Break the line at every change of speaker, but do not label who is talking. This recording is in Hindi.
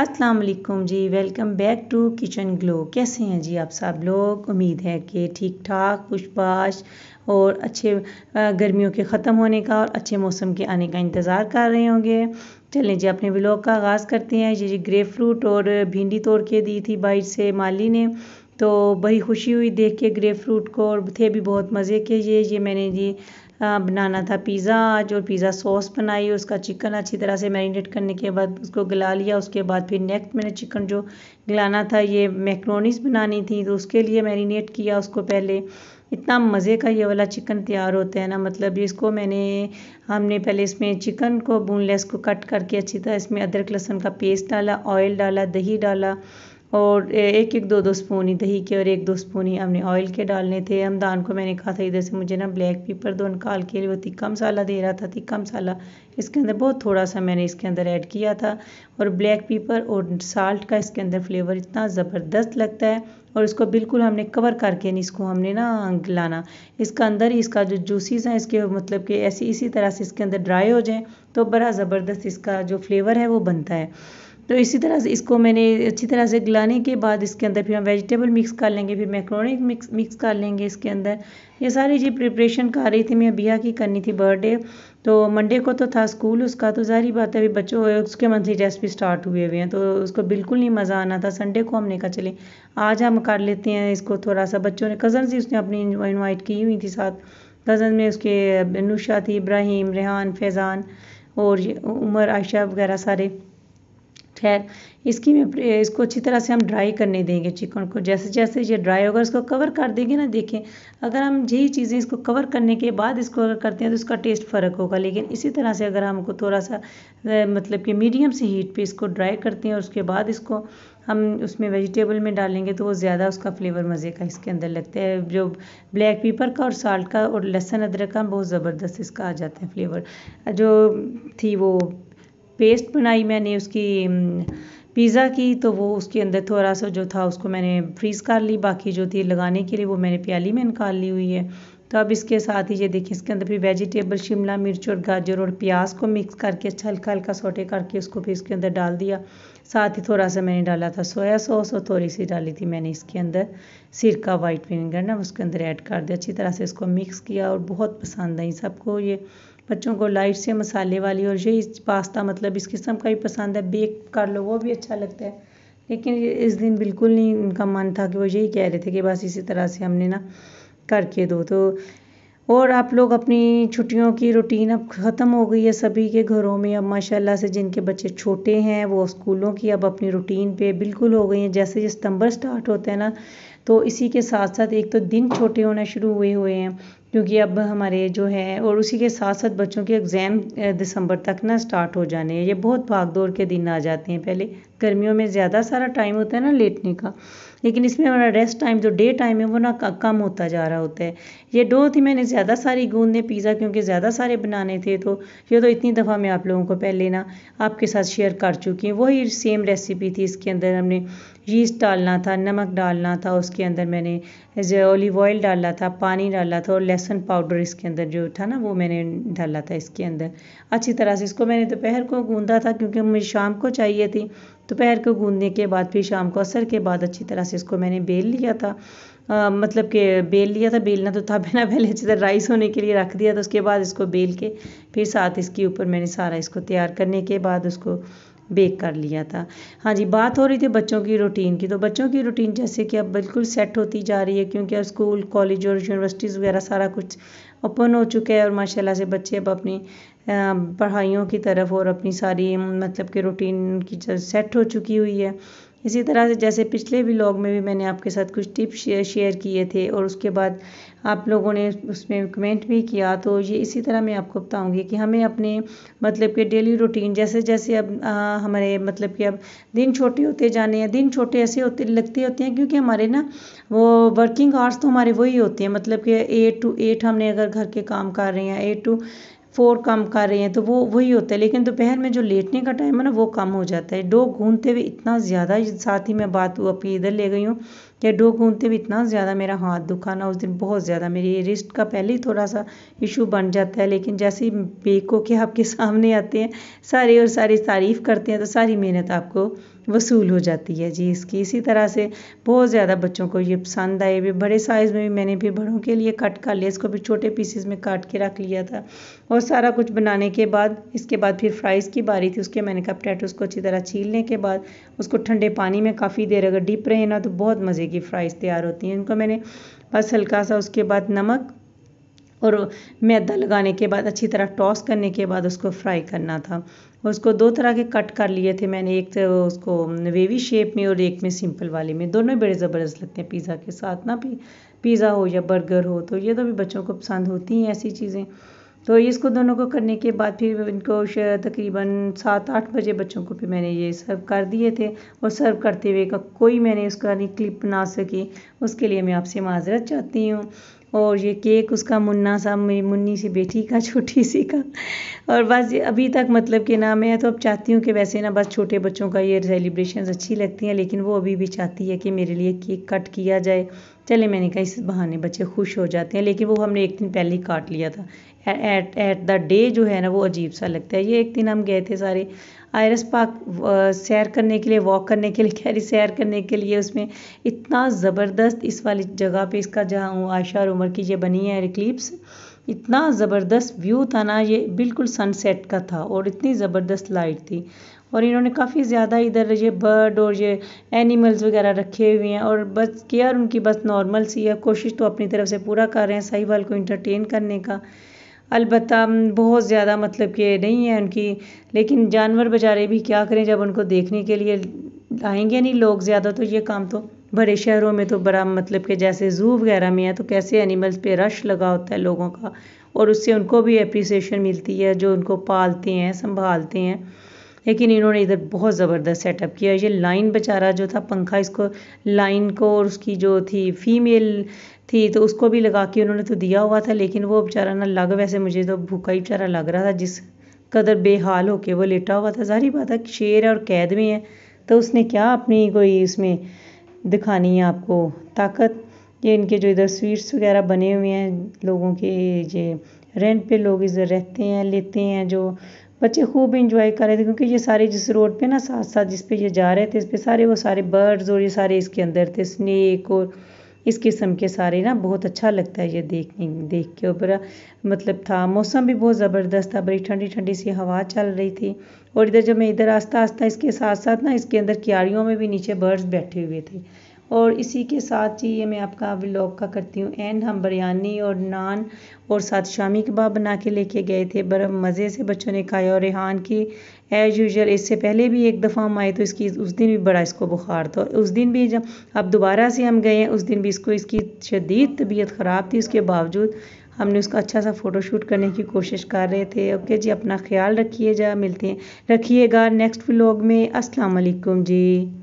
अस्सलाम वालेकुम जी welcome back to kitchen glow कैसे हैं जी आप सब लोग उम्मीद है कि ठीक ठाक खुशबाश और अच्छे गर्मियों के ख़त्म होने का और अच्छे मौसम के आने का इंतज़ार कर रहे होंगे चलें जी अपने ब्लॉग का आगाज़ करते हैं ये जी ग्रेप फ्रूट और भिंडी तोड़ के दी थी बाइट से माली ने तो बड़ी खुशी हुई देख के ग्रेप फ्रूट को और थे भी बहुत मज़े के ये ये मैंने जी बनाना था पिज़्ज़ा आज और पिज़्ज़ा सॉस बनाई उसका चिकन अच्छी तरह से मैरिनेट करने के बाद उसको गला लिया उसके बाद फिर नेक्स्ट मैंने चिकन जो गलाना था ये मैक्रोनीस बनानी थी तो उसके लिए मैरिनेट किया उसको पहले इतना मज़े का ये वाला चिकन तैयार होता है ना मतलब इसको मैंने हमने पहले इसमें चिकन को बोनलेस को कट करके अच्छी तरह इसमें अदरक लहसुन का पेस्ट डाला ऑयल डाला दही डाला और एक एक दो दो स्पून ही दही के और एक दो स्पून ही हमने ऑयल के डालने थे हमदान को मैंने कहा था इधर से मुझे ना ब्लैक पीपर दो निकाल के लिए वो तिक्का मसाला दे रहा था तिक्का मसाला इसके अंदर बहुत थोड़ा सा मैंने इसके अंदर ऐड किया था और ब्लैक पीपर और साल्ट का इसके अंदर फ्लेवर इतना ज़बरदस्त लगता है और इसको बिल्कुल हमने कवर करके नहीं इसको हमने ना गलाना इसका अंदर ही इसका जो जूसीस हैं इसके मतलब कि ऐसी इसी तरह से इसके अंदर ड्राई हो जाएँ तो बड़ा ज़बरदस्त इसका जो फ्लेवर है वो बनता है तो इसी तरह से इसको मैंने अच्छी तरह से गलाने के बाद इसके अंदर फिर हम वेजिटेबल मिक्स कर लेंगे फिर मैक्रोनिक मिक्स मिक्स कर लेंगे इसके अंदर ये सारी जी प्रिपरेशन कर रही थी मैं बिया की करनी थी बर्थडे तो मंडे को तो था स्कूल उसका तो जारी बात है अभी बच्चों उसके मंथली टेस्ट भी स्टार्ट हुए हुए हैं तो उसको बिल्कुल नहीं मज़ा आना था संडे को हमने कहा चले आज हम कर लेते हैं इसको थोड़ा सा बच्चों ने कज़न से उसने अपनी इन्वाइट की हुई थी साथ कज़न में उसके नुशा थी इब्राहिम रेहान फैज़ान और उमर आयशा वगैरह सारे खैर इसकी में इसको अच्छी तरह से हम ड्राई करने देंगे चिकन को जैसे जैसे ये ड्राई होगा इसको कवर कर देंगे ना देखें अगर हम यही चीज़ें इसको कवर करने के बाद इसको अगर करते हैं तो इसका टेस्ट फ़र्क होगा लेकिन इसी तरह से अगर हमको थोड़ा सा मतलब कि मीडियम से हीट पे इसको ड्राई करते हैं और उसके बाद इसको हम उसमें वेजिटेबल में डालेंगे तो वो ज़्यादा उसका फ्लेवर मज़े का इसके अंदर लगता है जो ब्लैक पेपर का और साल्ट का और लहसुन अदरक का बहुत ज़बरदस्त इसका आ जाता है फ्लेवर जो थी वो पेस्ट बनाई मैंने उसकी पिज़्ज़ा की तो वो उसके अंदर थोड़ा सा जो था उसको मैंने फ्रीज़ कर ली बाकी जो थी लगाने के लिए वो मैंने प्याली में निकाल ली हुई है तो अब इसके साथ ही ये देखिए इसके अंदर फिर वेजिटेबल शिमला मिर्च और गाजर और प्याज को मिक्स करके अच्छा हल्का हल्का सोटे करके उसको फिर इसके अंदर डाल दिया साथ ही थोड़ा सा मैंने डाला था सोया सॉस और थोड़ी सी डाली थी मैंने इसके अंदर सिरका वाइट विनेगर ना उसके अंदर ऐड कर दिया अच्छी तरह से इसको मिक्स किया और बहुत पसंद आई सबको ये बच्चों को लाइट से मसाले वाली और यही पास्ता मतलब इस किस्म का ही पसंद है बेक कर लो वो भी अच्छा लगता है लेकिन इस दिन बिल्कुल नहीं उनका मन था कि वो यही कह रहे थे कि बस इसी तरह से हमने ना करके दो तो और आप लोग अपनी छुट्टियों की रूटीन अब ख़त्म हो गई है सभी के घरों में अब माशाल्लाह से जिनके बच्चे छोटे हैं वो स्कूलों की अब अपनी रूटीन पे बिल्कुल हो गई हैं जैसे ये सितंबर स्टार्ट होता है ना तो इसी के साथ साथ एक तो दिन छोटे होना शुरू हुए हुए हैं क्योंकि अब हमारे जो है और उसी के साथ साथ बच्चों के एग्ज़ाम दिसंबर तक ना स्टार्ट हो जाने हैं ये बहुत भाग दौड़ के दिन आ जाते हैं पहले गर्मियों में ज़्यादा सारा टाइम होता है ना लेटने का लेकिन इसमें हमारा रेस्ट टाइम जो डे टाइम है वो ना कम होता जा रहा होता है ये डो थी मैंने ज़्यादा सारी गूंदें पिज़्ज़ा क्योंकि ज़्यादा सारे बनाने थे तो ये तो इतनी दफ़ा मैं आप लोगों को पहले ना आपके साथ शेयर कर चुकी हूँ वही सेम रेसिपी थी इसके अंदर हमने यीस्ट डालना था नमक डालना था उसके अंदर मैंने ऑलिव ऑयल डाला था पानी डाला था और लहसुन पाउडर इसके अंदर जो था ना वो मैंने डाला था इसके अंदर अच्छी तरह से इसको मैंने दोपहर को गूंदा था क्योंकि मुझे शाम को चाहिए थी दोपहर को गूंदने के बाद फिर शाम को असर के बाद अच्छी तरह से इसको मैंने बेल लिया था आ, मतलब कि बेल लिया था बेलना तो था बिना पहले अच्छी तरह राइस होने के लिए रख दिया था उसके बाद इसको बेल के फिर साथ इसके ऊपर मैंने सारा इसको तैयार करने के बाद उसको बेक कर लिया था हाँ जी बात हो रही थी बच्चों की रूटीन की तो बच्चों की रूटीन जैसे कि अब बिल्कुल सेट होती जा रही है क्योंकि अब स्कूल कॉलेज और यूनिवर्सिटीज़ वगैरह सारा कुछ ओपन हो चुका है और माशाल्लाह से बच्चे अब अपनी पढ़ाइयों की तरफ और अपनी सारी मतलब कि रूटीन की सेट हो चुकी हुई है इसी तरह से जैसे पिछले व्लॉग में भी मैंने आपके साथ कुछ टिप्स शेयर किए थे और उसके बाद आप लोगों ने उसमें कमेंट भी किया तो ये इसी तरह मैं आपको बताऊंगी कि हमें अपने मतलब कि डेली रूटीन जैसे जैसे अब आ, हमारे मतलब कि अब दिन छोटे होते जाने हैं दिन छोटे ऐसे होते लगते होते हैं क्योंकि हमारे ना वो वर्किंग आवर्स तो हमारे वही होते हैं मतलब कि एट टू एट हमने अगर घर के काम कर रहे हैं एट टू फोर कम कर रहे हैं तो वो वही होता है लेकिन दोपहर में जो लेटने का टाइम है ना वो कम हो जाता है डॉग घूमते हुए इतना ज़्यादा साथ ही मैं बात अपनी इधर ले गई हूँ कि डॉग घूमते हुए इतना ज़्यादा मेरा हाथ दुखाना उस दिन बहुत ज़्यादा मेरी रिस्ट का पहले ही थोड़ा सा इशू बन जाता है लेकिन जैसे ही बेको के आपके सामने आते हैं सारे और सारी तारीफ़ करते हैं तो सारी मेहनत आपको वसूल हो जाती है जी इसकी इसी तरह से बहुत ज़्यादा बच्चों को ये पसंद आए भी बड़े साइज़ में भी मैंने भी बड़ों के लिए कट कर लिया इसको भी छोटे पीसेस में काट के रख लिया था और सारा कुछ बनाने के बाद इसके बाद फिर फ्राइज़ की बारी थी उसके मैंने कहा पटेटो उसको अच्छी तरह छीलने के बाद उसको ठंडे पानी में काफ़ी देर अगर डिप रहे ना तो बहुत मज़े की फ्राइज़ तैयार होती हैं इनको मैंने बस हल्का सा उसके बाद नमक और मैदा लगाने के बाद अच्छी तरह टॉस करने के बाद उसको फ्राई करना था उसको दो तरह के कट कर लिए थे मैंने एक तो उसको वेवी शेप में और एक में सिंपल वाले में दोनों बड़े ज़बरदस्त लगते हैं पिज़्ज़ा के साथ ना भी पिज़्ज़ा हो या बर्गर हो तो ये तो भी बच्चों को पसंद होती हैं ऐसी चीज़ें तो इसको दोनों को करने के बाद फिर इनको तकरीबन सात आठ बजे बच्चों को फिर मैंने ये सर्व कर दिए थे और सर्व करते हुए का कोई मैंने उसका नहीं क्लिप बना सकी उसके लिए मैं आपसे माजरत चाहती हूँ और ये केक उसका मुन्ना सा मेरी मुन्नी सी बेटी का छोटी सी का और बस ये अभी तक मतलब कि ना मैं तो अब चाहती हूँ कि वैसे ना बस छोटे बच्चों का ये सेलिब्रेशन अच्छी लगती हैं लेकिन वो अभी भी चाहती है कि मेरे लिए केक कट किया जाए चले मैंने कहा इस बहाने बच्चे खुश हो जाते हैं लेकिन वो हमने एक दिन पहले ही काट लिया था एट एट द डे जो है ना वो अजीब सा लगता है ये एक दिन हम गए थे सारे आयरस पार्क सैर करने के लिए वॉक करने के लिए खैर सैर करने के लिए उसमें इतना ज़बरदस्त इस वाली जगह पे इसका जहाँ आयशा और उमर की ये बनी है रिक्लिप्स इतना ज़बरदस्त व्यू था ना ये बिल्कुल सनसेट का था और इतनी ज़बरदस्त लाइट थी और इन्होंने काफ़ी ज़्यादा इधर ये बर्ड और ये एनिमल्स वगैरह रखे हुए हैं और बस केयर उनकी बस नॉर्मल सी है कोशिश तो अपनी तरफ से पूरा कर रहे हैं सही वाल को इंटरटेन करने का अलबत्त बहुत ज़्यादा मतलब कि नहीं है उनकी लेकिन जानवर बेचारे भी क्या करें जब उनको देखने के लिए आएंगे नहीं लोग ज़्यादा तो ये काम तो बड़े शहरों में तो बड़ा मतलब कि जैसे ज़ू वगैरह में है तो कैसे एनिमल्स पे रश लगा होता है लोगों का और उससे उनको भी अप्रिसिएशन मिलती है जो उनको पालते हैं संभालते हैं लेकिन इन्होंने इधर बहुत ज़बरदस्त सेटअप किया ये लाइन बेचारा जो था पंखा इसको लाइन को और उसकी जो थी फीमेल थी तो उसको भी लगा के उन्होंने तो दिया हुआ था लेकिन वो बेचारा ना लग वैसे मुझे तो भूखा ही बेचारा लग रहा था जिस कदर बेहाल होके वो लेटा हुआ था जारी बात है शेर और कैद में है तो उसने क्या अपनी कोई उसमें दिखानी है आपको ताकत ये इनके जो इधर स्वीट्स वगैरह बने हुए हैं लोगों के ये रेंट पे लोग इधर रहते हैं लेते हैं जो बच्चे खूब इंजॉय कर रहे थे क्योंकि ये सारे जिस रोड पे ना साथ साथ जिस पे ये जा रहे थे इस पे सारे वो सारे बर्ड्स और ये सारे इसके अंदर थे स्नैक और इस किस्म के सारे ना बहुत अच्छा लगता है ये देखने देख के ऊपर मतलब था मौसम भी बहुत ज़बरदस्त था बड़ी ठंडी ठंडी सी हवा चल रही थी और इधर जब मैं इधर आस्ता आस्ता इसके साथ साथ ना इसके अंदर क्यारियों में भी नीचे बर्ड्स बैठे हुए थे और इसी के साथ ही ये मैं आपका व्लॉग का करती हूँ एंड हम बिरयानी और नान और साथ शामी कबाब बना के लेके गए थे बड़ा मज़े से बच्चों ने खाया और रेहान की एज़ यूजल इससे पहले भी एक दफ़ा हम आए तो इसकी उस दिन भी बड़ा इसको बुखार था उस दिन भी जब अब दोबारा से हम गए हैं उस दिन भी इसको इसकी शदीद तबीयत ख़राब थी उसके बावजूद हमने उसका अच्छा सा फ़ोटोशूट करने की कोशिश कर रहे थे ओके जी अपना ख्याल रखिए जा मिलते हैं रखिएगा नेक्स्ट व्लॉग में अस्सलाम वालेकुम जी